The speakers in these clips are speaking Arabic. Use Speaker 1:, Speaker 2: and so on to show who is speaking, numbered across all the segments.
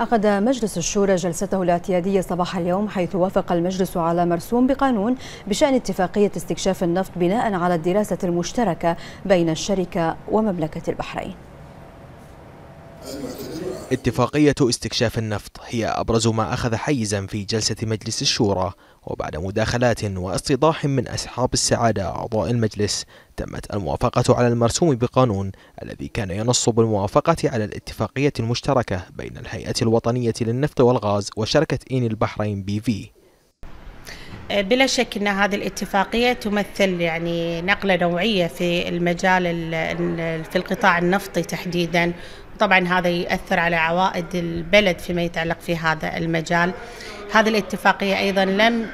Speaker 1: عقد مجلس الشورى جلسته الاعتيادية صباح اليوم حيث وافق المجلس على مرسوم
Speaker 2: بقانون بشأن اتفاقية استكشاف النفط بناء على الدراسة المشتركة بين الشركة ومملكة البحرين
Speaker 3: اتفاقية استكشاف النفط هي أبرز ما أخذ حيزا في جلسة مجلس الشورى وبعد مداخلات واستيضاح من أصحاب السعادة أعضاء المجلس تمت الموافقة على المرسوم بقانون الذي كان ينص بالموافقة على الاتفاقية المشتركة بين الهيئة الوطنية للنفط والغاز وشركة إين البحرين بي في
Speaker 2: آه، بلا شك ان هذه الاتفاقيه تمثل يعني نقله نوعيه في المجال في القطاع النفطي تحديدا طبعا هذا يؤثر على عوائد البلد فيما يتعلق في هذا المجال هذه الاتفاقية أيضا لم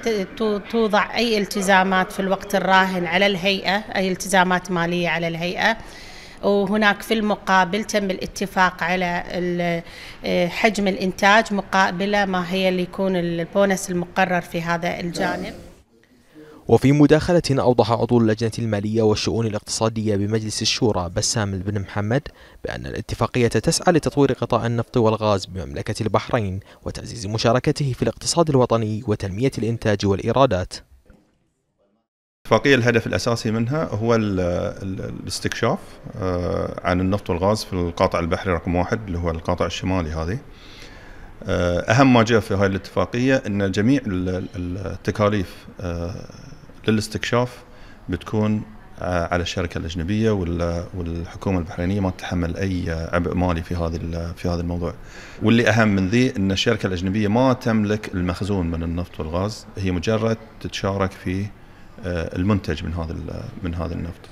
Speaker 2: توضع أي التزامات في الوقت الراهن على الهيئة أي التزامات مالية على الهيئة وهناك في المقابل تم الاتفاق على آه، حجم الإنتاج مقابل ما هي اللي يكون البونس المقرر في هذا الجانب
Speaker 3: وفي مداخلة أوضح عضو اللجنة المالية والشؤون الاقتصادية بمجلس الشورى بسام بن محمد بأن الاتفاقية تسعى لتطوير قطاع النفط والغاز بمملكة البحرين وتعزيز مشاركته في الاقتصاد الوطني وتنمية الإنتاج والإيرادات الاتفاقية الهدف الأساسي منها هو الاستكشاف
Speaker 1: آه، عن النفط والغاز في القاطع البحري رقم واحد اللي هو القاطع الشمالي هذه آه، أهم ما جاء في هاي الاتفاقية أن جميع التكاليف آه، للاستكشاف بتكون على الشركة الأجنبية والحكومة البحرينية ما تتحمل أي عبء مالي في هذا في هذا الموضوع واللي أهم من ذي أن الشركة الأجنبية ما تملك المخزون من النفط والغاز هي مجرد تتشارك
Speaker 3: في آه، المنتج من هذا من هذا النفط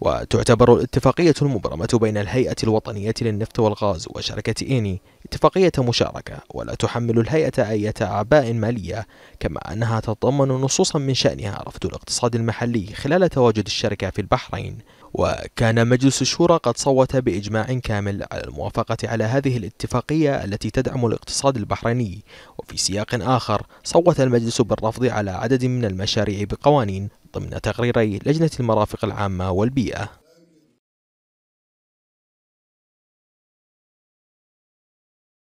Speaker 3: وتعتبر الاتفاقية المبرمة بين الهيئة الوطنية للنفط والغاز وشركة إيني اتفاقية مشاركة ولا تحمل الهيئة أي أعباء مالية كما أنها تتضمن نصوصا من شأنها رفض الاقتصاد المحلي خلال تواجد الشركة في البحرين وكان مجلس الشورى قد صوت بإجماع كامل على الموافقة على هذه الاتفاقية التي تدعم الاقتصاد البحريني وفي سياق آخر صوت المجلس بالرفض على عدد من المشاريع بقوانين ضمن تقريري لجنة المرافق العامة والبيئة